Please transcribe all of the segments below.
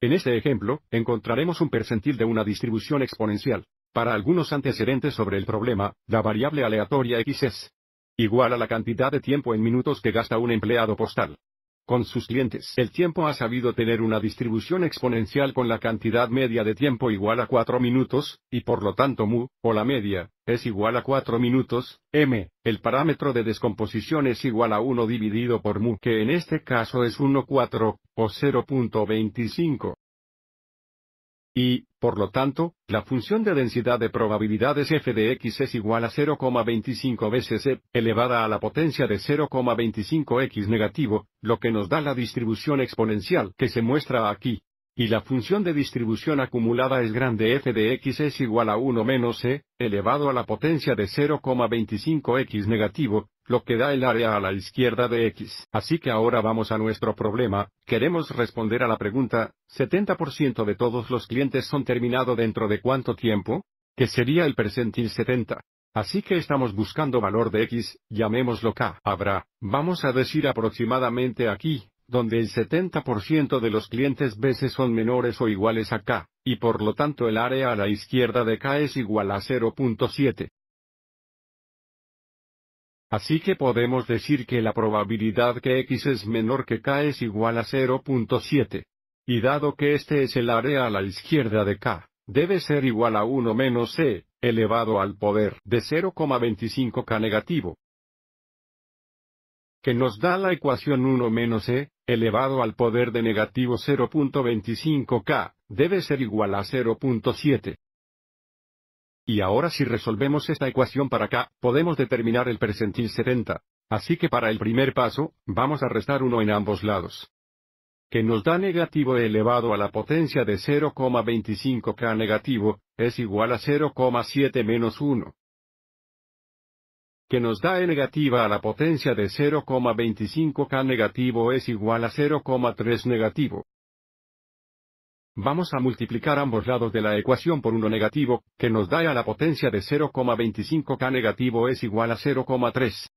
En este ejemplo, encontraremos un percentil de una distribución exponencial. Para algunos antecedentes sobre el problema, la variable aleatoria x es igual a la cantidad de tiempo en minutos que gasta un empleado postal con sus clientes. El tiempo ha sabido tener una distribución exponencial con la cantidad media de tiempo igual a 4 minutos, y por lo tanto mu, o la media, es igual a 4 minutos, m, el parámetro de descomposición es igual a 1 dividido por mu, que en este caso es 1,4, o 0.25. Y, por lo tanto, la función de densidad de probabilidades f de x es igual a 0,25 veces e elevada a la potencia de 0,25x negativo, lo que nos da la distribución exponencial que se muestra aquí. Y la función de distribución acumulada es grande f de x es igual a 1 menos e, elevado a la potencia de 0,25x negativo, lo que da el área a la izquierda de x. Así que ahora vamos a nuestro problema, queremos responder a la pregunta, ¿70% de todos los clientes son terminado dentro de cuánto tiempo? Que sería el percentil 70. Así que estamos buscando valor de x, llamémoslo k. Habrá, vamos a decir aproximadamente aquí, donde el 70% de los clientes veces son menores o iguales a K, y por lo tanto el área a la izquierda de K es igual a 0.7. Así que podemos decir que la probabilidad que X es menor que K es igual a 0.7. Y dado que este es el área a la izquierda de K, debe ser igual a 1 menos C, elevado al poder de 0,25K negativo que nos da la ecuación 1 menos e, elevado al poder de negativo 0.25k, debe ser igual a 0.7. Y ahora si resolvemos esta ecuación para k, podemos determinar el percentil 70. Así que para el primer paso, vamos a restar 1 en ambos lados. Que nos da negativo e elevado a la potencia de 0,25k negativo, es igual a 0,7 menos 1 que nos da e negativa a la potencia de 0,25K negativo es igual a 0,3 negativo. Vamos a multiplicar ambos lados de la ecuación por uno negativo, que nos da e a la potencia de 0,25K negativo es igual a 0,3.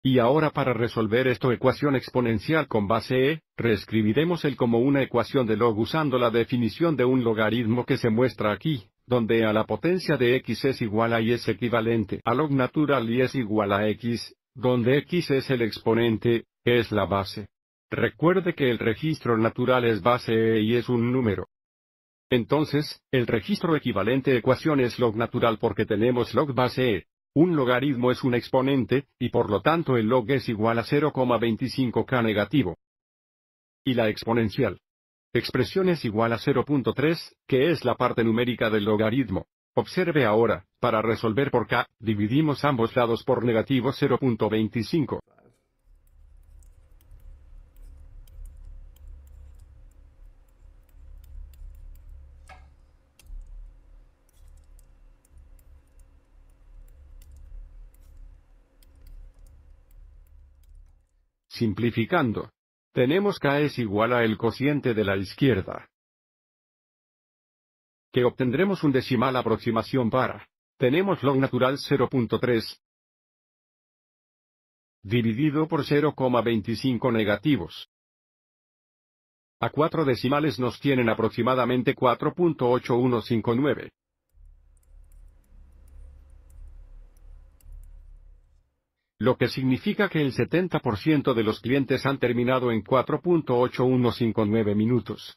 Y ahora para resolver esta ecuación exponencial con base E, reescribiremos el como una ecuación de log usando la definición de un logaritmo que se muestra aquí, donde a la potencia de x es igual a y es equivalente a log natural y es igual a x, donde x es el exponente, es la base. Recuerde que el registro natural es base e y es un número. Entonces, el registro equivalente ecuación es log natural porque tenemos log base e. Un logaritmo es un exponente, y por lo tanto el log es igual a 0,25k negativo. Y la exponencial. Expresión es igual a 0.3, que es la parte numérica del logaritmo. Observe ahora, para resolver por k, dividimos ambos lados por negativo 0.25. Simplificando, tenemos k es igual a el cociente de la izquierda. Que obtendremos un decimal aproximación para. Tenemos log natural 0.3 dividido por 0,25 negativos. A cuatro decimales nos tienen aproximadamente 4.8159. lo que significa que el 70% de los clientes han terminado en 4.8159 minutos.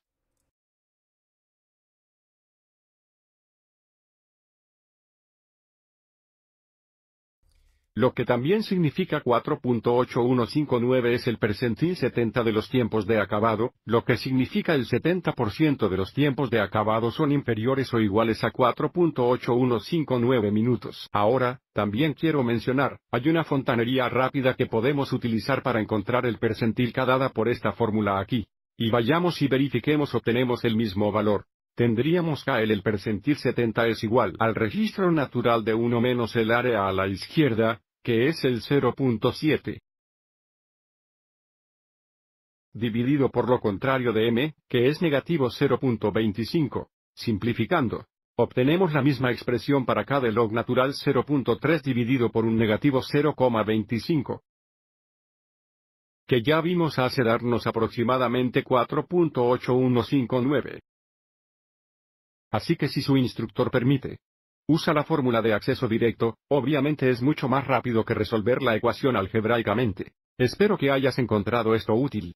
Lo que también significa 4.8159 es el percentil 70 de los tiempos de acabado, lo que significa el 70% de los tiempos de acabado son inferiores o iguales a 4.8159 minutos. Ahora, también quiero mencionar, hay una fontanería rápida que podemos utilizar para encontrar el percentil cada por esta fórmula aquí. Y vayamos y verifiquemos obtenemos el mismo valor tendríamos KL el percentil 70 es igual al registro natural de 1 menos el área a la izquierda, que es el 0.7. Dividido por lo contrario de m, que es negativo 0.25. Simplificando, obtenemos la misma expresión para del log natural 0.3 dividido por un negativo 0.25 que ya vimos hace darnos aproximadamente 4.8159. Así que si su instructor permite, usa la fórmula de acceso directo, obviamente es mucho más rápido que resolver la ecuación algebraicamente. Espero que hayas encontrado esto útil.